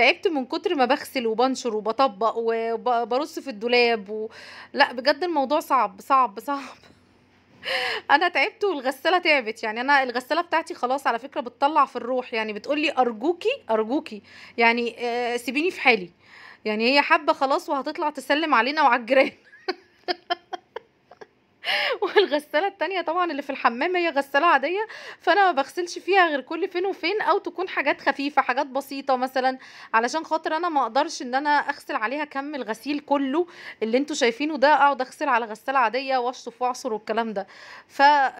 تعبت من كتر ما بغسل وبنشر وبطبق وبرص في الدولاب و... لا بجد الموضوع صعب صعب صعب انا تعبت والغساله تعبت يعني انا الغساله بتاعتي خلاص على فكره بتطلع في الروح يعني بتقولي ارجوكي ارجوكي يعني آه، سيبيني في حالي يعني هي حابه خلاص وهتطلع تسلم علينا وعلى الجيران والغساله التانية طبعا اللي في الحمام هي غساله عاديه فانا ما بغسلش فيها غير كل فين وفين او تكون حاجات خفيفه حاجات بسيطه مثلا علشان خاطر انا ما اقدرش ان انا اغسل عليها كم الغسيل كله اللي انتوا شايفينه ده اقعد اغسل على غساله عاديه واشطف واعصر والكلام ده ف